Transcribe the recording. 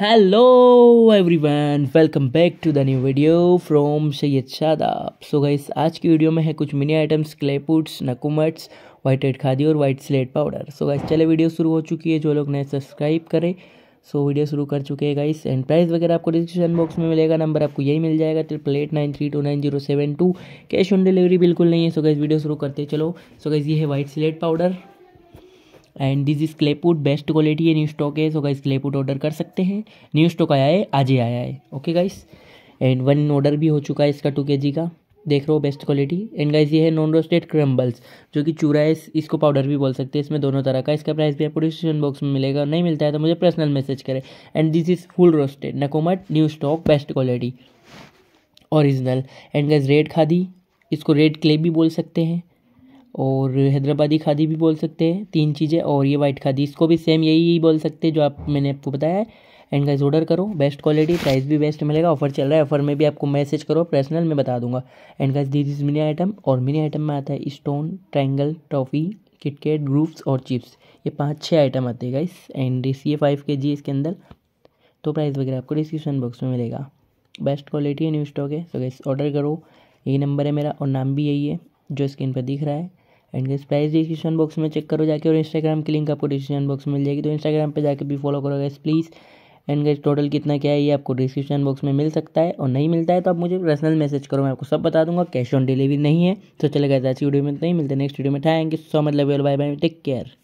hello everyone welcome back to the new video from Syed Shadab so guys आज की video में है कुछ मिनी आइटम्स क्लेपुट्स नकुमट्स वाइट एड खादी और white slate powder so guys चले वीडियो शुरू हो चुकी है जो लोग नए सब्सक्राइब करें सो so, वीडियो शुरू कर चुके हैं गाइस एंड प्राइस वगैरह आपको डिस्क्रिप्शन बॉक्स में मिलेगा नंबर आपको यही मिल जाएगा triple eight nine three two nine zero seven two cash on delivery बिल्कुल नहीं है सो so, गाइस वीडियो शुरू करते चलो सो so, गाइस ये है white slate powder and this is क्लेपुट बेस्ट क्वालिटी है न्यू स्टॉक है सो गाइस क्लेपुट ऑर्डर कर सकते हैं न्यू स्टॉक आया है आज ही आया है okay guys and one order भी हो चुका है इसका टू के जी का देख रहे हो बेस्ट क्वालिटी एंड गाइस ये है नॉन रोस्टेड क्रम्बल्स जो कि चूरा है इसको पाउडर भी बोल सकते हैं इसमें दोनों तरह का इसका प्राइस भी आपको डिस्क्रिप्शन बॉक्स में मिलेगा नहीं मिलता है तो मुझे पर्सनल मैसेज करें and this is full roasted नकोमट new stock best quality original and guys red खादी इसको रेड क्ले भी बोल सकते हैं और हैदराबादी खादी भी बोल सकते हैं तीन चीज़ें और ये वाइट खादी इसको भी सेम यही बोल सकते हैं जो आप मैंने आपको बताया है एंड गाइज ऑर्डर करो बेस्ट क्वालिटी प्राइस भी बेस्ट मिलेगा ऑफर चल रहा है ऑफर में भी आपको मैसेज करो पर्सनल में बता दूंगा and guys this is mini item और मिनी आइटम में आता है stone triangle toffee KitKat groups और चिप्स ये पाँच छः आइटम आते हैं गाइस एंड इस ये फाइव के जी इसके अंदर तो प्राइस वगैरह आपको डिस्क्रिप्शन बॉक्स में मिलेगा बेस्ट क्वालिटी है न्यू स्टॉक है सो गाइस ऑर्डर करो यही नंबर है मेरा और नाम भी यही है जो स्क्रीन पर दिख रहा है and guys price description box में चेक करो जाके और इंस्टाग्राम की लिंक आपको डिस्क्रिप्शन बॉक्स में मिल जाएगी तो इंस्टाग्राम पे जाके भी फॉलो करो guys please and guys total कितना क्या है ये आपको डिस्क्रिप्शन बॉक्स में मिल सकता है और नहीं मिलता है तो आप मुझे पर्सनल मैसेज करो मैं आपको सब बता दूंगा कैश ऑन डिलीवरी नहीं है तो चले गए आज की वीडियो में नहीं मिलते नेक्स्ट वीडियो में thank you so much love bye bye take care